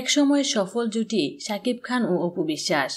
একসময় সফল জুটি শাকিব খান ও অপু বিশ্বাস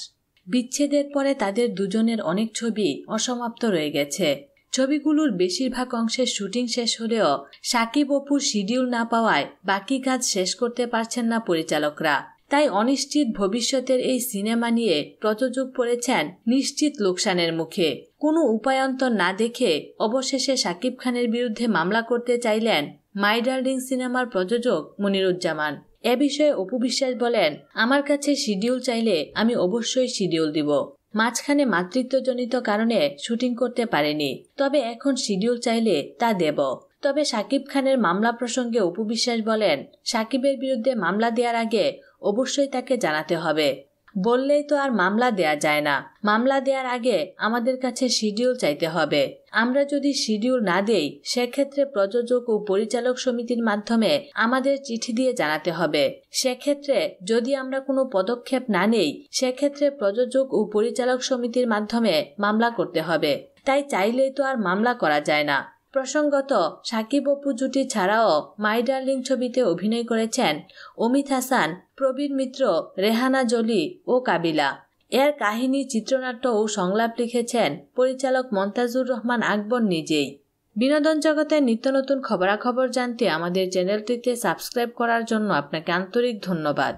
বিচ্ছেদের পরে তাদের দুজনের অনেক ছবি অসমাপ্ত রয়ে গেছে ছবিগুলোর বেশিরভাগ অংশের শুটিং শেষ হলেও সাকিব অপুর শিডিউল না পাওয়ায় বাকি কাজ শেষ করতে পারছেন না পরিচালকরা তাই অনিশ্চিত ভবিষ্যতের এই সিনেমা নিয়ে প্রযোজক পড়েছেন নিশ্চিত লোকসানের মুখে কোনো উপায়ন্তর না দেখে অবশেষে শাকিব খানের বিরুদ্ধে মামলা করতে চাইলেন মাই ডার্লিং সিনেমার প্রযোজক মনিরুজ্জামান এ বিষয়ে অপু বিশ্বাস বলেন আমার কাছে শিডিউল চাইলে আমি অবশ্যই শিডিউল দিব মাঝখানে মাতৃত্বজনিত কারণে শুটিং করতে পারেনি তবে এখন শিডিউল চাইলে তা দেব তবে সাকিব খানের মামলা প্রসঙ্গে অপু বিশ্বাস বলেন সাকিবের বিরুদ্ধে মামলা দেওয়ার আগে অবশ্যই তাকে জানাতে হবে বললেই তো আর মামলা দেয়া যায় না মামলা দেওয়ার আগে আমাদের কাছে শিডিউল চাইতে হবে আমরা যদি শিডিউল না দেই সেক্ষেত্রে প্রযোজক ও পরিচালক সমিতির মাধ্যমে আমাদের চিঠি দিয়ে জানাতে হবে সেক্ষেত্রে যদি আমরা কোনো পদক্ষেপ না নেই সেক্ষেত্রে প্রযোজক ও পরিচালক সমিতির মাধ্যমে মামলা করতে হবে তাই চাইলেই তো আর মামলা করা যায় না প্রসঙ্গত সাকিব অপু জুটি ছাড়াও মাই ডার্লিং ছবিতে অভিনয় করেছেন অমিত হাসান প্রবীর মিত্র রেহানা জলি ও কাবিলা এর কাহিনী চিত্রনাট্য ও সংলাপ লিখেছেন পরিচালক মন্তাজুর রহমান আকবর নিজেই বিনোদন জগতের নিত্য নতুন খবরাখবর জানতে আমাদের চ্যানেলটিতে সাবস্ক্রাইব করার জন্য আপনাকে আন্তরিক ধন্যবাদ